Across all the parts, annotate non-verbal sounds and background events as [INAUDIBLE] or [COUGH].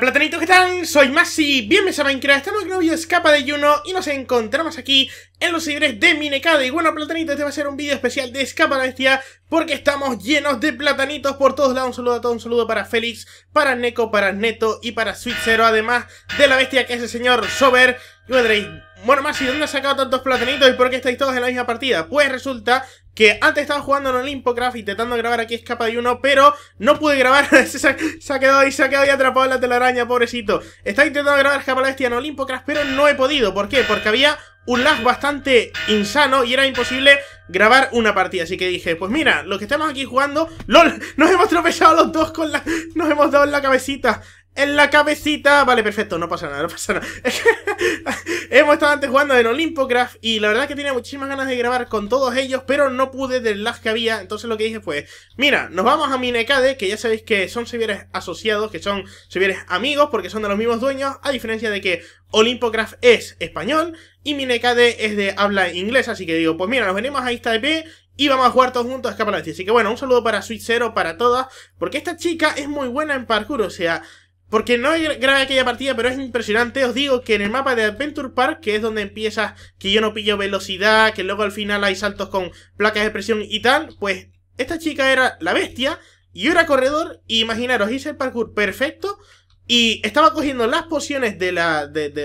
Platanito, platanitos, ¿qué tal? Soy Masi, bienvenidos a Minecraft, estamos en un nuevo escapa de Juno y nos encontramos aquí en los seguidores de Minecade. Y bueno Platanito, este va a ser un video especial de escapa la bestia porque estamos llenos de platanitos por todos lados. Un saludo a todos, un saludo para Félix, para Neko, para Neto y para Sweet además de la bestia que es el señor Sober. Y bueno, más, dónde ha sacado tantos platanitos y por qué estáis todos en la misma partida? Pues resulta que antes estaba jugando en Olympocraft intentando grabar aquí Escapa de uno, pero no pude grabar, [LAUGHS] se, ha, quedado ahí, se ha quedado ahí atrapado en la telaraña, pobrecito. Estaba intentando grabar Escapa la Bestia en Olympocraft, pero no he podido, ¿por qué? Porque había un lag bastante insano y era imposible grabar una partida. Así que dije, pues mira, lo que estamos aquí jugando... ¡Lol! [LAUGHS] Nos hemos tropezado los dos con la... Nos hemos dado en la cabecita. En la cabecita. Vale, perfecto, no pasa nada, no pasa nada. [LAUGHS] Hemos estado antes jugando en Olimpocraft y la verdad que tenía muchísimas ganas de grabar con todos ellos, pero no pude del lag que había. Entonces lo que dije fue, mira, nos vamos a Minecade, que ya sabéis que son servidores asociados, que son servidores amigos, porque son de los mismos dueños, a diferencia de que Olympocraft es español y Minecade es de habla inglesa. Así que digo, pues mira, nos venimos a esta EP y vamos a jugar todos juntos a Bestia. Así que bueno, un saludo para Switch Zero, para todas, porque esta chica es muy buena en parkour, o sea... Porque no grave aquella partida, pero es impresionante. Os digo que en el mapa de Adventure Park, que es donde empieza que yo no pillo velocidad, que luego al final hay saltos con placas de presión y tal, pues esta chica era la bestia, yo era corredor, y imaginaros, hice el parkour perfecto, y estaba cogiendo las pociones de,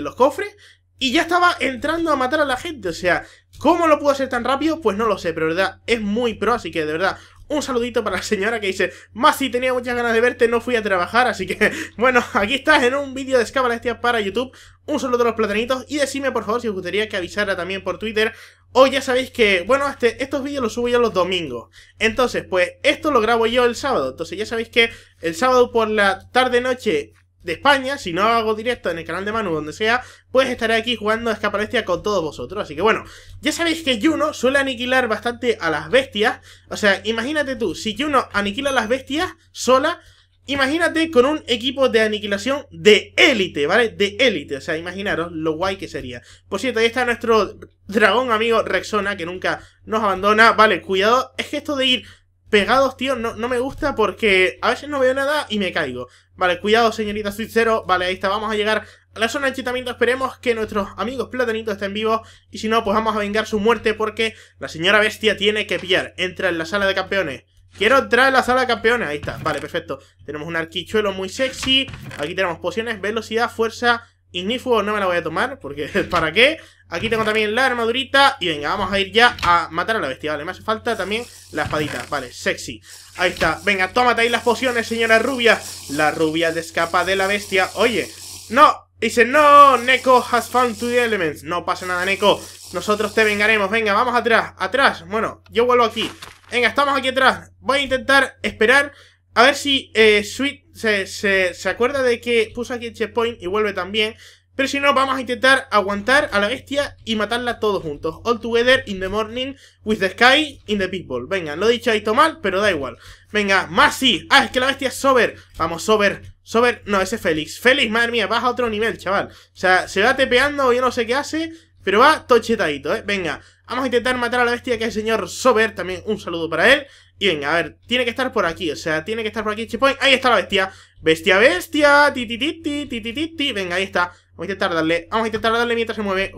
los cofres, y ya estaba entrando a matar a la gente. O sea, ¿cómo lo pudo hacer tan rápido? Pues no lo sé, pero verdad es muy pro, así que de verdad un saludito para la señora que dice si tenía muchas ganas de verte, no fui a trabajar, así que [LAUGHS] bueno, aquí estás en un vídeo de Escabalestia para YouTube, un saludo a los platanitos y decime por favor si os gustaría que avisara también por Twitter o ya sabéis que, bueno, este, estos vídeos los subo yo los domingos. Entonces, pues esto lo grabo yo el sábado. Entonces ya sabéis que el sábado por la tarde-noche de España, si no hago directo en el canal de Manu, donde sea, pues estaré aquí jugando a Escaparestia con todos vosotros. Así que bueno, ya sabéis que Juno suele aniquilar bastante a las bestias. O sea, imagínate tú, si Juno aniquila a las bestias sola, imagínate con un equipo de aniquilación de élite, ¿vale? De élite, o sea, imaginaros lo guay que sería. Por cierto, ahí está nuestro dragón amigo Rexona, que nunca nos abandona. Vale, cuidado, es que esto de ir pegados, tío, no, no, me gusta porque a veces no veo nada y me caigo. Vale, cuidado, señorita suicero cero Vale, ahí está, vamos a llegar a la zona de enchitamiento. Esperemos que nuestros amigos platanitos estén vivos. Y si no, pues vamos a vengar su muerte porque la señora bestia tiene que pillar. Entra en la sala de campeones. Quiero entrar en la sala de campeones. Ahí está, vale, perfecto. Tenemos un arquichuelo muy sexy. Aquí tenemos pociones, velocidad, fuerza, Ignifugo no me la voy a tomar, porque [LAUGHS] ¿para qué? Aquí tengo también la armadurita y venga, vamos a ir ya a matar a la bestia, vale, me hace falta también la espadita, vale, sexy. Ahí está, venga, tómate ahí las pociones, señora rubia. La rubia te escapa de la bestia, oye, no, dice, no, Neko has found two elements, no pasa nada, Neko, nosotros te vengaremos, venga, vamos atrás, atrás, bueno, yo vuelvo aquí. Venga, estamos aquí atrás, voy a intentar esperar a ver si eh, Sweet se, se, acuerda de que puso aquí el checkpoint y vuelve también. Pero si no, vamos a intentar aguantar a la bestia y matarla todos juntos. All together in the morning with the sky in the people. Venga, lo he dicho ahí mal, pero da igual. Venga, más sí. Ah, es que la bestia es Sober. Vamos, Sober. Sober, no, ese es Félix. Félix, madre mía, baja a otro nivel, chaval. O sea, se va tepeando, yo no sé qué hace, pero va tochetadito, ¿eh? Venga, vamos a intentar matar a la bestia que es el señor Sober. También un saludo para él. Y venga, a ver, tiene que estar por aquí, o sea, tiene que estar por aquí. Checkpoint, ahí está la bestia. Bestia, bestia, ti, ti, ti, ti, Venga, ahí está. Vamos a intentar darle, vamos a intentar darle mientras se mueve.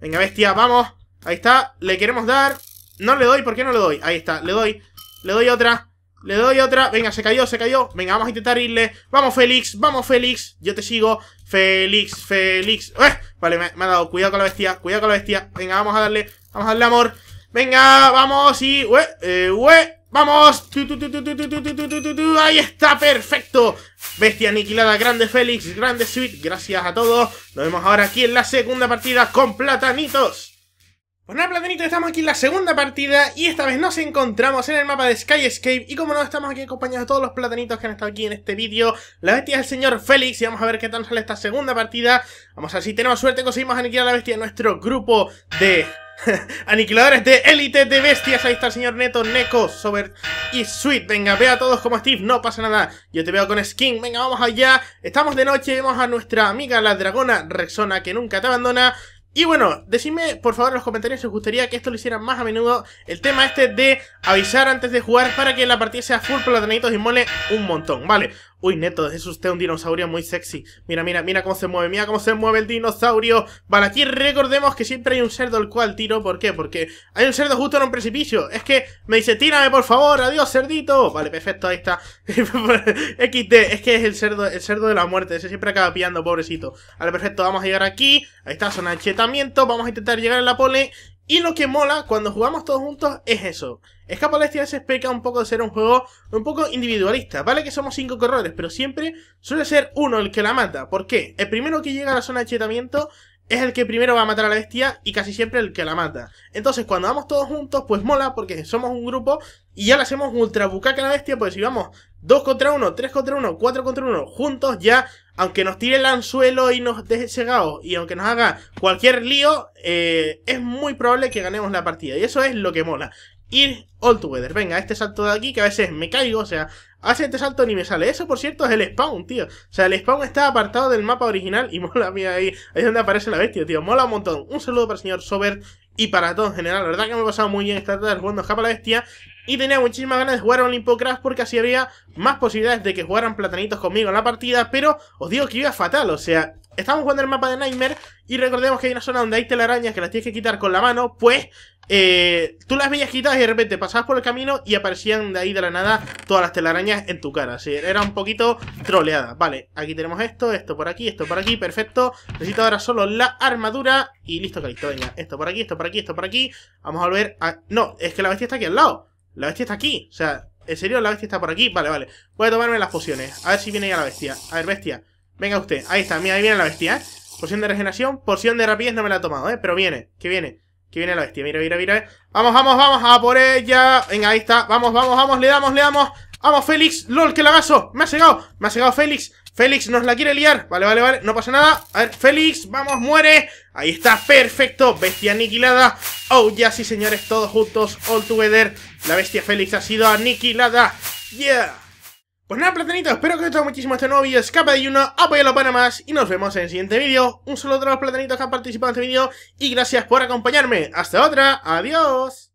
Venga, bestia, vamos. Ahí está, le queremos dar. No le doy, ¿por qué no le doy? Ahí está, le doy. Le doy otra. Le doy otra. Venga, se cayó, se cayó. Venga, vamos a intentar irle. Vamos, Félix. Vamos, Félix. Yo te sigo. Félix, Félix. Vale, me, ha dado. Cuidado con la bestia. Cuidado con la bestia. Venga, vamos a darle. Vamos a darle amor. Venga, vamos y... Ue, eh, ue, ¡Vamos! ¡Ahí está! ¡Perfecto! Bestia aniquilada, grande Félix, grande Sweet. Gracias a todos. Nos vemos ahora aquí en la segunda partida con Platanitos. Pues nada, Platanitos, estamos aquí en la segunda partida y esta vez nos encontramos en el mapa de Skyscape. Y como no, estamos aquí acompañados de todos los Platanitos que han estado aquí en este vídeo. La bestia es el señor Félix y vamos a ver qué tal sale esta segunda partida. Vamos a ver si tenemos suerte conseguimos aniquilar a la bestia en nuestro grupo de [LAUGHS] Aniquiladores de élite de bestias. Ahí está el señor Neto, Neko, Sober y Sweet. Venga, ve a todos como Steve, no pasa nada. Yo te veo con skin. Venga, vamos allá. Estamos de noche, vemos a nuestra amiga la dragona Rexona que nunca te abandona. Y bueno, decidme por favor en los comentarios si os gustaría que esto lo hicieran más a menudo El tema este de avisar antes de jugar para que la partida sea full platanitos y mole un montón, ¿vale? Uy, Neto, es usted un dinosaurio muy sexy. Mira, mira, mira cómo se mueve, mira cómo se mueve el dinosaurio. Vale, aquí recordemos que siempre hay un cerdo al cual tiro. ¿Por qué? Porque hay un cerdo justo en un precipicio. Es que me dice, tírame por favor, adiós cerdito. Vale, perfecto, ahí está. [LAUGHS] XD, es que es el cerdo, el cerdo de la muerte. Ese siempre acaba pillando, pobrecito. Vale, perfecto, vamos a llegar aquí. Ahí está, zona de Vamos a intentar llegar a la pole. Y lo que mola cuando jugamos todos juntos es eso. Escapolestia se explica un poco de ser un juego un poco individualista. Vale que somos cinco corredores, pero siempre suele ser uno el que la mata. ¿Por qué? El primero que llega a la zona de chetamiento es el que primero va a matar a la bestia y casi siempre el que la mata. Entonces, cuando vamos todos juntos, pues mola porque somos un grupo y ya le hacemos ultra bucaca a la bestia, pues si vamos 2 contra 1, 3 contra 1, 4 contra 1, juntos ya, aunque nos tire el anzuelo y nos deje cegados y aunque nos haga cualquier lío, eh, es muy probable que ganemos la partida. Y eso es lo que mola ir all together. Venga, este salto de aquí que a veces me caigo, o sea, hace este salto ni me sale. Eso, por cierto, es el spawn, tío. O sea, el spawn está apartado del mapa original y [LAUGHS] mola, mira, ahí, ahí es donde aparece la bestia, tío. Mola un montón. Un saludo para el señor Sobert y para todo en general. La verdad que me he pasado muy bien esta tarde jugando Escapa la Bestia. Y tenía muchísimas ganas de jugar a Olympocraft porque así había más posibilidades de que jugaran platanitos conmigo en la partida. Pero os digo que iba fatal, o sea, estamos jugando el mapa de Nightmare y recordemos que hay una zona donde hay telarañas que las tienes que quitar con la mano. Pues eh, tú las veías quitadas y de repente pasabas por el camino y aparecían de ahí de la nada todas las telarañas en tu cara. Así era un poquito troleada. Vale, aquí tenemos esto, esto por aquí, esto por aquí, perfecto. Necesito ahora solo la armadura y listo, calisto. venga. Esto por aquí, esto por aquí, esto por aquí. Vamos a volver a... No, es que la bestia está aquí al lado. La bestia está aquí. O sea, ¿en serio la bestia está por aquí? Vale, vale. Voy a tomarme las pociones. A ver si viene ya la bestia. A ver, bestia. Venga usted. Ahí está, mira, ahí viene la bestia, ¿eh? Poción de regeneración, poción de rapidez no me la ha tomado, ¿eh? Pero viene, que viene. Que viene la bestia. Mira, mira, mira. Vamos, vamos, vamos. A por ella. Venga, ahí está. Vamos, vamos, vamos. Le damos, le damos. Vamos, Félix. LOL, que lagazo. Me ha llegado. Me ha llegado Félix. Félix nos la quiere liar. Vale, vale, vale. No pasa nada. A ver, Félix. Vamos, muere. Ahí está. Perfecto. Bestia aniquilada. Oh, ya sí, señores. Todos juntos. All together. La bestia Félix ha sido aniquilada. Yeah. Pues nada, platanitos, espero que os haya gustado muchísimo este nuevo vídeo. Escapa de Juno, apoyalo para más y nos vemos en el siguiente vídeo. Un saludo a los platanitos que han participado en este vídeo y gracias por acompañarme. Hasta otra, adiós.